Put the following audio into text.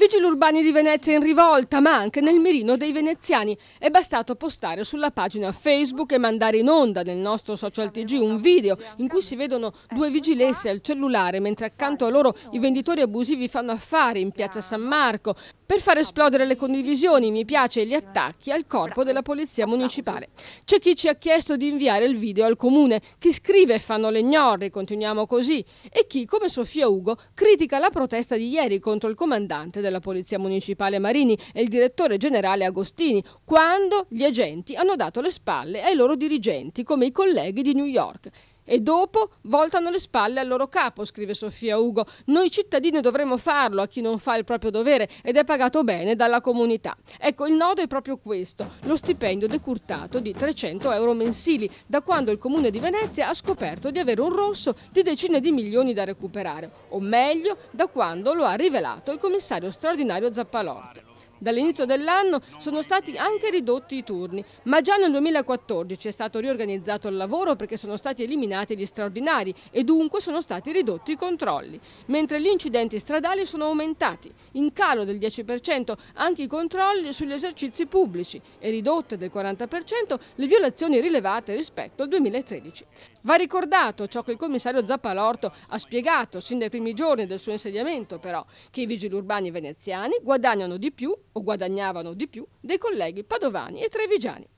Vigili urbani di Venezia in rivolta, ma anche nel mirino dei veneziani. È bastato postare sulla pagina Facebook e mandare in onda nel nostro social TG un video in cui si vedono due vigilesse al cellulare, mentre accanto a loro i venditori abusivi fanno affari in piazza San Marco per far esplodere le condivisioni, mi piace gli attacchi al corpo della polizia municipale. C'è chi ci ha chiesto di inviare il video al comune, chi scrive fanno le gnorri, continuiamo così, e chi, come Sofia Ugo, critica la protesta di ieri contro il comandante della della Polizia Municipale Marini e il direttore generale Agostini, quando gli agenti hanno dato le spalle ai loro dirigenti, come i colleghi di New York e dopo voltano le spalle al loro capo, scrive Sofia Ugo. Noi cittadini dovremmo farlo a chi non fa il proprio dovere ed è pagato bene dalla comunità. Ecco, il nodo è proprio questo, lo stipendio decurtato di 300 euro mensili, da quando il Comune di Venezia ha scoperto di avere un rosso di decine di milioni da recuperare, o meglio, da quando lo ha rivelato il commissario straordinario Zappalotto. Dall'inizio dell'anno sono stati anche ridotti i turni, ma già nel 2014 è stato riorganizzato il lavoro perché sono stati eliminati gli straordinari e dunque sono stati ridotti i controlli, mentre gli incidenti stradali sono aumentati, in calo del 10% anche i controlli sugli esercizi pubblici e ridotte del 40% le violazioni rilevate rispetto al 2013. Va ricordato ciò che il commissario Zappalorto ha spiegato sin dai primi giorni del suo insediamento però, che i vigili urbani veneziani guadagnano di più o guadagnavano di più dei colleghi padovani e trevigiani.